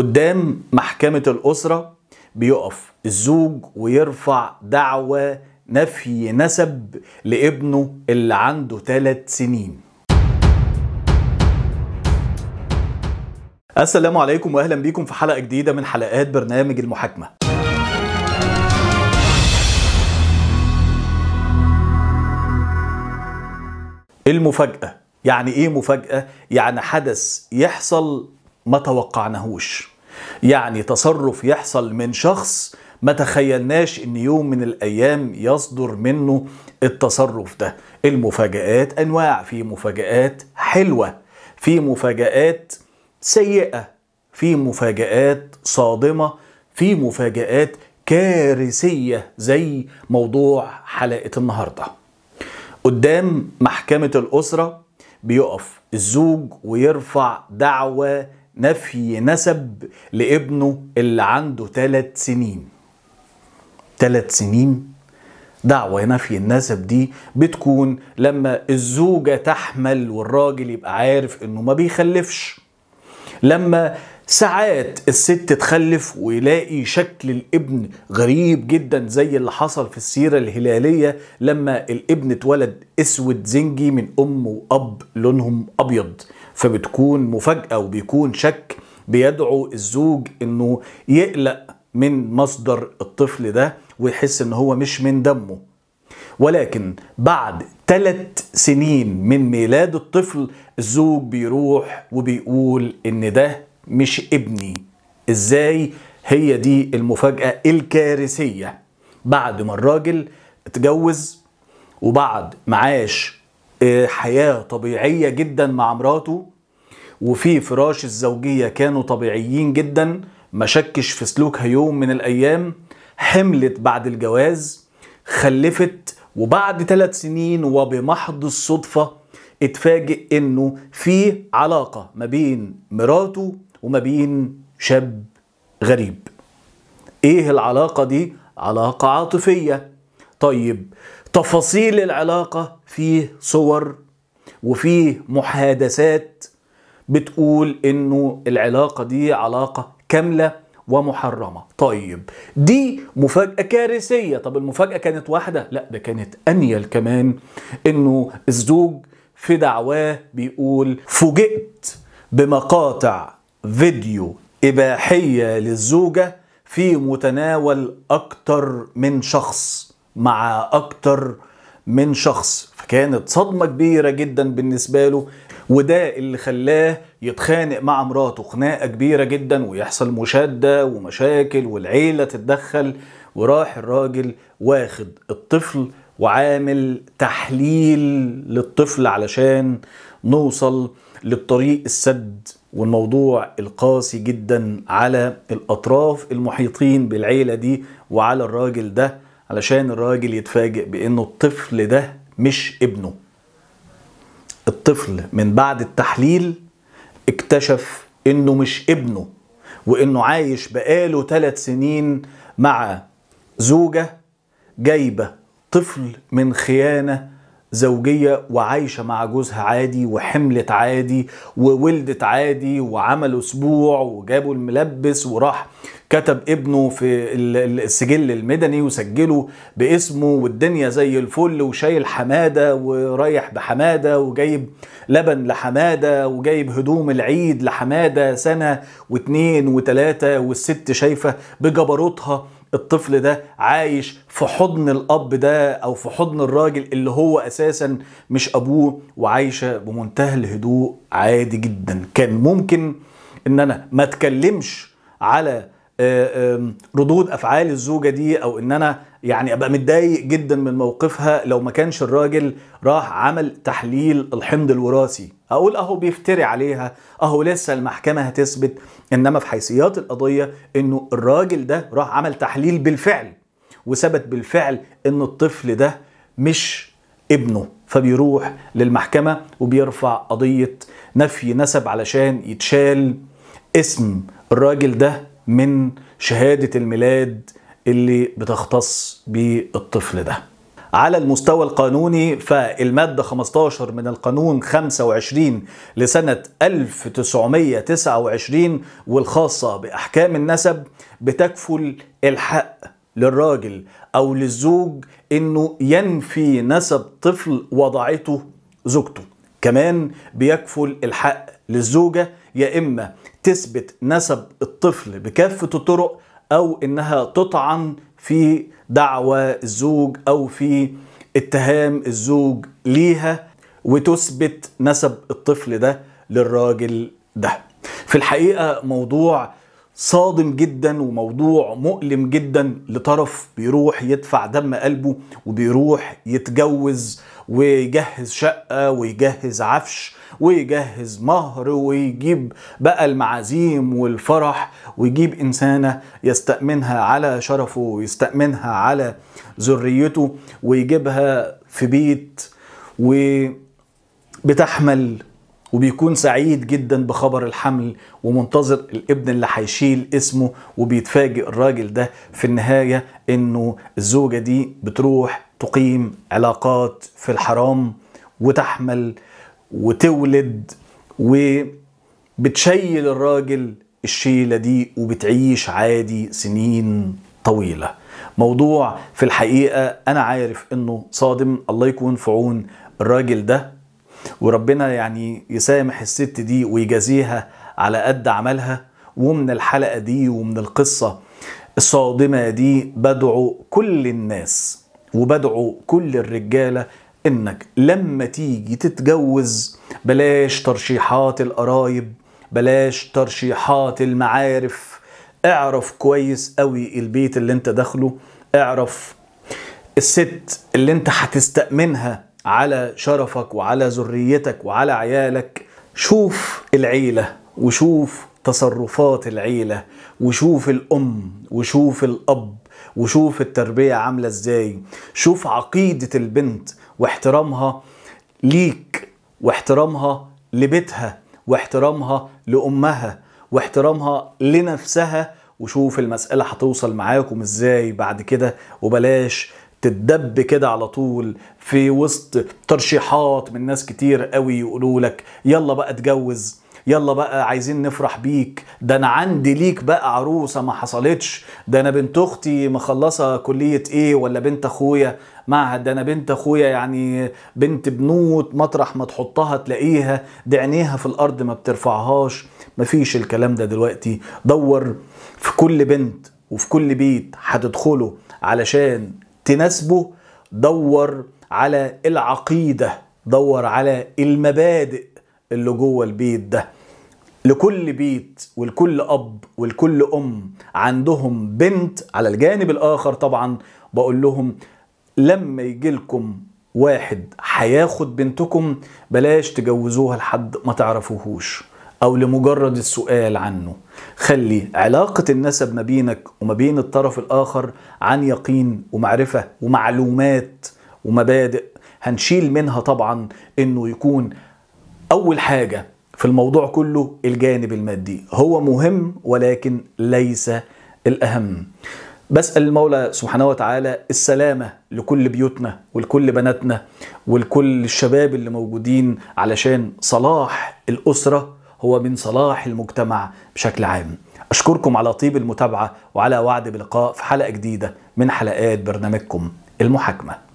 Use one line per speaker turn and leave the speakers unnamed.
قدام محكمة الأسرة بيقف الزوج ويرفع دعوى نفي نسب لابنه اللي عنده ثلاث سنين السلام عليكم واهلا بيكم في حلقة جديدة من حلقات برنامج المحاكمة المفاجأة يعني ايه مفاجأة؟ يعني حدث يحصل ما توقعناهوش يعني تصرف يحصل من شخص ما تخيلناش ان يوم من الايام يصدر منه التصرف ده المفاجآت انواع في مفاجآت حلوة في مفاجآت سيئة في مفاجآت صادمة في مفاجآت كارثية زي موضوع حلقة النهاردة قدام محكمة الأسرة بيقف الزوج ويرفع دعوة نفي نسب لابنه اللي عنده ثلاث سنين ثلاث سنين دعوة نفي النسب دي بتكون لما الزوجة تحمل والراجل يبقى عارف انه ما بيخلفش لما ساعات الست تخلف ويلاقي شكل الابن غريب جدا زي اللي حصل في السيرة الهلالية لما الابن اتولد اسود زنجي من ام واب لونهم ابيض فبتكون مفاجأة وبيكون شك بيدعو الزوج انه يقلق من مصدر الطفل ده ويحس ان هو مش من دمه ولكن بعد ثلاث سنين من ميلاد الطفل الزوج بيروح وبيقول ان ده مش ابني ازاي هي دي المفاجأة الكارثية بعد ما الراجل اتجوز وبعد ما عاش حياة طبيعية جدا مع مراته وفي فراش الزوجية كانوا طبيعيين جدا ما شكش في سلوكها يوم من الأيام حملت بعد الجواز خلفت وبعد ثلاث سنين وبمحض الصدفة اتفاجئ انه في علاقة ما بين مراته وما بين شاب غريب ايه العلاقة دي؟ علاقة عاطفية طيب تفاصيل العلاقة فيه صور وفيه محادثات بتقول انه العلاقة دي علاقة كاملة ومحرمة طيب دي مفاجأة كارثية طب المفاجأة كانت واحدة لا ده كانت أنيل كمان انه الزوج في دعواه بيقول فوجئت بمقاطع فيديو إباحية للزوجة في متناول أكتر من شخص مع اكتر من شخص فكانت صدمة كبيرة جدا بالنسبة له وده اللي خلاه يتخانق مع مراته خناقة كبيرة جدا ويحصل مشادة ومشاكل والعيلة تتدخل وراح الراجل واخد الطفل وعامل تحليل للطفل علشان نوصل للطريق السد والموضوع القاسي جدا على الأطراف المحيطين بالعيلة دي وعلى الراجل ده علشان الراجل يتفاجئ بانه الطفل ده مش ابنه الطفل من بعد التحليل اكتشف انه مش ابنه وانه عايش بقاله ثلاث سنين مع زوجه جايبه طفل من خيانه زوجية وعايشة مع جوزها عادي وحملت عادي وولدت عادي وعملوا اسبوع وجابوا الملبس وراح كتب ابنه في السجل المدني وسجله باسمه والدنيا زي الفل وشايل حمادة ورايح بحمادة وجايب لبن لحمادة وجايب هدوم العيد لحمادة سنة واتنين وتلاتة والست شايفة بجبروتها الطفل ده عايش في حضن الاب ده او في حضن الراجل اللي هو اساسا مش ابوه وعايشه بمنتهى الهدوء عادي جدا كان ممكن ان انا ما اتكلمش على آه، ردود افعال الزوجه دي او ان انا يعني ابقى متضايق جدا من موقفها لو ما كانش الراجل راح عمل تحليل الحمض الوراثي اقول اهو بيفتري عليها اهو لسه المحكمه هتثبت انما في حيثيات القضيه انه الراجل ده راح عمل تحليل بالفعل وثبت بالفعل ان الطفل ده مش ابنه فبيروح للمحكمه وبيرفع قضيه نفي نسب علشان يتشال اسم الراجل ده من شهاده الميلاد اللي بتختص بالطفل ده على المستوى القانوني فالمادة 15 من القانون 25 لسنة 1929 والخاصة بأحكام النسب بتكفل الحق للراجل أو للزوج إنه ينفي نسب طفل وضعته زوجته كمان بيكفل الحق للزوجة يا إما تثبت نسب الطفل بكافة الطرق او انها تطعن في دعوى الزوج او في اتهام الزوج ليها وتثبت نسب الطفل ده للراجل ده في الحقيقه موضوع صادم جدا وموضوع مؤلم جدا لطرف بيروح يدفع دم قلبه وبيروح يتجوز ويجهز شقه ويجهز عفش ويجهز مهر ويجيب بقى المعازيم والفرح ويجيب إنسانة يستأمنها على شرفه ويستأمنها على ذريته ويجيبها في بيت وبتحمل وبيكون سعيد جدا بخبر الحمل ومنتظر الابن اللي هيشيل اسمه وبيتفاجئ الراجل ده في النهايه انه الزوجه دي بتروح تقيم علاقات في الحرام وتحمل وتولد وبتشيل الراجل الشيله دي وبتعيش عادي سنين طويله موضوع في الحقيقه انا عارف انه صادم الله يكون في عون الراجل ده وربنا يعني يسامح الست دي ويجازيها على قد عملها ومن الحلقه دي ومن القصه الصادمه دي بدعو كل الناس وبدعو كل الرجاله انك لما تيجي تتجوز بلاش ترشيحات القرايب بلاش ترشيحات المعارف اعرف كويس قوي البيت اللي انت داخله اعرف الست اللي انت هتستأمنها على شرفك وعلى ذريتك وعلى عيالك شوف العيلة وشوف تصرفات العيلة وشوف الأم وشوف الأب وشوف التربية عاملة ازاي شوف عقيدة البنت واحترامها ليك واحترامها لبيتها واحترامها لأمها واحترامها لنفسها وشوف المسألة هتوصل معاكم ازاي بعد كده وبلاش تتدب كده على طول في وسط ترشيحات من ناس كتير قوي يقولوا لك يلا بقى اتجوز يلا بقى عايزين نفرح بيك ده انا عندي ليك بقى عروسه ما حصلتش ده انا بنت اختي مخلصه كليه ايه ولا بنت اخويا معهد ده انا بنت اخويا يعني بنت بنوت مطرح ما تحطها تلاقيها ده عينيها في الارض ما بترفعهاش مفيش الكلام ده دلوقتي دور في كل بنت وفي كل بيت هتدخله علشان تناسبه دور على العقيده دور على المبادئ اللي جوه البيت ده لكل بيت ولكل اب ولكل ام عندهم بنت على الجانب الاخر طبعا بقول لهم لما يجي لكم واحد هياخد بنتكم بلاش تجوزوها لحد ما تعرفوهوش او لمجرد السؤال عنه خلي علاقة النسب ما بينك وما بين الطرف الاخر عن يقين ومعرفة ومعلومات ومبادئ هنشيل منها طبعا انه يكون اول حاجه في الموضوع كله الجانب المادي هو مهم ولكن ليس الاهم بسال المولى سبحانه وتعالى السلامه لكل بيوتنا ولكل بناتنا ولكل الشباب اللي موجودين علشان صلاح الاسره هو من صلاح المجتمع بشكل عام اشكركم على طيب المتابعه وعلى وعد بلقاء في حلقه جديده من حلقات برنامجكم المحاكمه